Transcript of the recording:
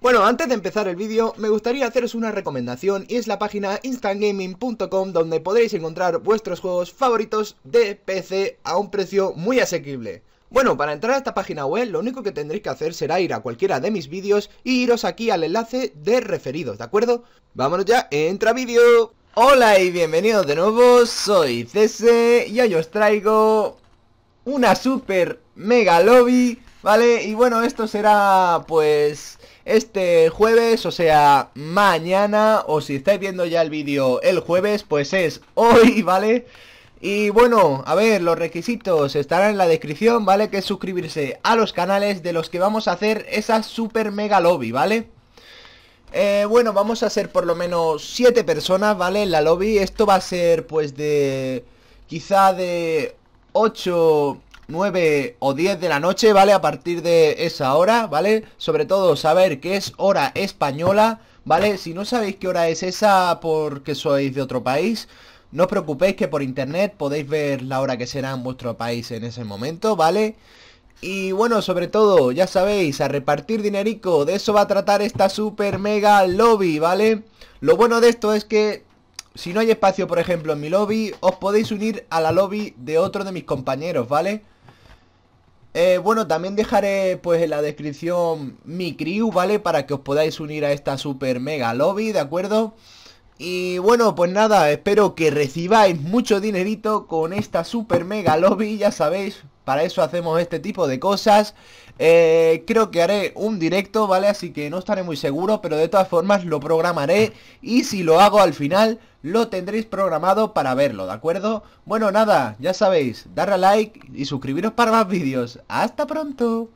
Bueno, antes de empezar el vídeo, me gustaría haceros una recomendación y es la página instantgaming.com donde podréis encontrar vuestros juegos favoritos de PC a un precio muy asequible. Bueno, para entrar a esta página web lo único que tendréis que hacer será ir a cualquiera de mis vídeos y iros aquí al enlace de referidos, ¿de acuerdo? Vámonos ya, entra vídeo. Hola y bienvenidos de nuevo, soy Cese y hoy os traigo una super mega lobby ¿Vale? Y bueno, esto será pues este jueves, o sea, mañana, o si estáis viendo ya el vídeo el jueves, pues es hoy, ¿vale? Y bueno, a ver, los requisitos estarán en la descripción, ¿vale? Que es suscribirse a los canales de los que vamos a hacer esa super mega lobby, ¿vale? Eh, bueno, vamos a ser por lo menos 7 personas, ¿vale? En la lobby, esto va a ser pues de... Quizá de 8... 9 o 10 de la noche, ¿vale? A partir de esa hora, ¿vale? Sobre todo saber que es hora española, ¿vale? Si no sabéis qué hora es esa porque sois de otro país, no os preocupéis que por internet podéis ver la hora que será en vuestro país en ese momento, ¿vale? Y bueno, sobre todo, ya sabéis, a repartir dinerico, de eso va a tratar esta super mega lobby, ¿vale? Lo bueno de esto es que si no hay espacio, por ejemplo, en mi lobby, os podéis unir a la lobby de otro de mis compañeros, ¿vale? vale eh, bueno, también dejaré pues en la descripción mi crew, ¿vale? Para que os podáis unir a esta super mega lobby, ¿de acuerdo? Y bueno, pues nada, espero que recibáis mucho dinerito con esta super mega lobby, ya sabéis, para eso hacemos este tipo de cosas. Eh, creo que haré un directo, ¿vale? Así que no estaré muy seguro, pero de todas formas lo programaré y si lo hago al final lo tendréis programado para verlo, ¿de acuerdo? Bueno, nada, ya sabéis, darle a like y suscribiros para más vídeos. ¡Hasta pronto!